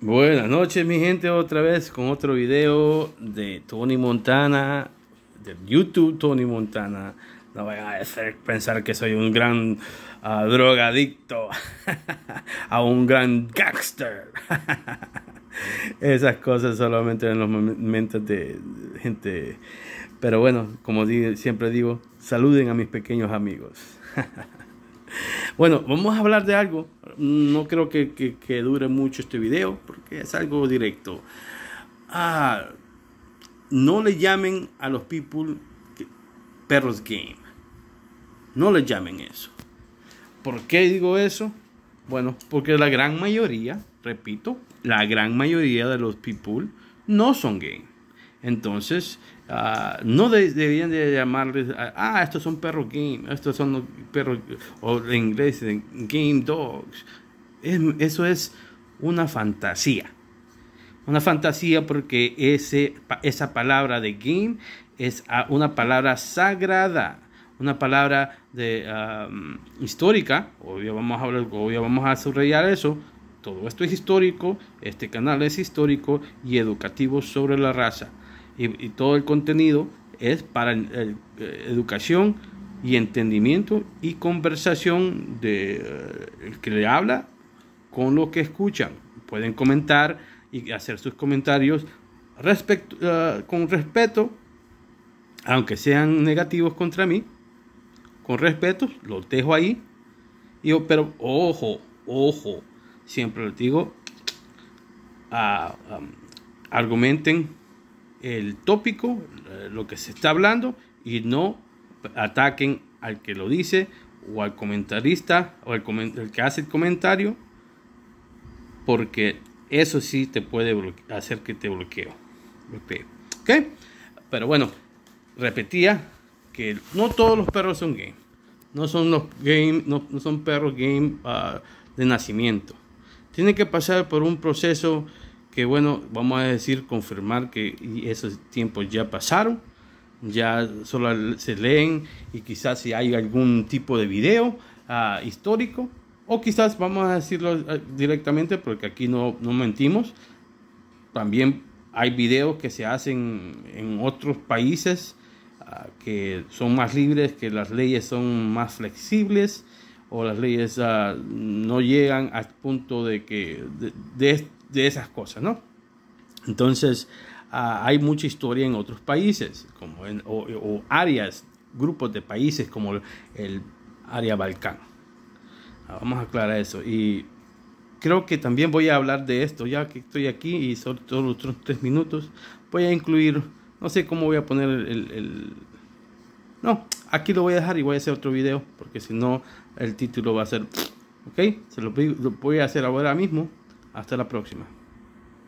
Buenas noches mi gente otra vez con otro video de Tony Montana, de YouTube Tony Montana. No vayan a hacer pensar que soy un gran ah, drogadicto, a un gran gangster. Esas cosas solamente en los momentos de gente. Pero bueno, como siempre digo, saluden a mis pequeños amigos. Bueno, vamos a hablar de algo. No creo que, dure mucho este video porque es algo directo. Ah, no le llamen a los people perros game. No le llamen eso. ¿Por qué digo eso? Bueno, porque la gran mayoría, repito, la gran mayoría de los people no son game. Entonces, ah, no deberían debían de llamarles, ah, ah, estos son perros game, estos son los perros, o en inglés, game dogs. eso es una fantasía. Una fantasía porque ese, esa palabra de game es una palabra sagrada, una palabra de, histórica. Hoy vamos, a hablar, obvio vamos a subrayar eso, todo esto es histórico, este canal es histórico y educativo sobre la raza y, todo el contenido es para eh, eh, educación y entendimiento y conversación de eh, que le habla con lo que escuchan. Pueden comentar y hacer sus comentarios con respeto, aunque sean negativos contra mí, con respeto, los dejo ahí. yo, pero ojo, ojo, siempre les digo, ah, argumenten el tópico, eh, lo que se está hablando, y no ataquen al que lo dice o al comentarista o al el que hace el comentario, porque eso sí te puede hacer que te bloqueo. Pero bueno, repetía que no todos los perros son game. No son los game, no, son perros game ah, de nacimiento. Tienen que pasar por un proceso bueno, vamos a decir, confirmar que esos tiempos ya pasaron, ya solo se leen y quizás si hay algún tipo de video ah, histórico, o quizás vamos a decirlo ah, directamente porque aquí no, mentimos, también hay videos que se hacen en otros países ah, que son más libres, que las leyes son más flexibles o las leyes no llegan al punto de que de, de, de esas cosas, ¿no? Entonces, ah, hay mucha historia en otros países, como en, o, áreas, grupos de países como el, área Balcán. Ah, vamos a aclarar eso. Y creo que también voy a hablar de esto, ya que estoy aquí y son todos los tres minutos. Voy a incluir, no sé cómo voy a poner el, el no, aquí lo voy a dejar y voy a hacer otro video, porque si no, el título va a ser... ¿Ok? Se lo voy a hacer ahora mismo. Hasta la próxima.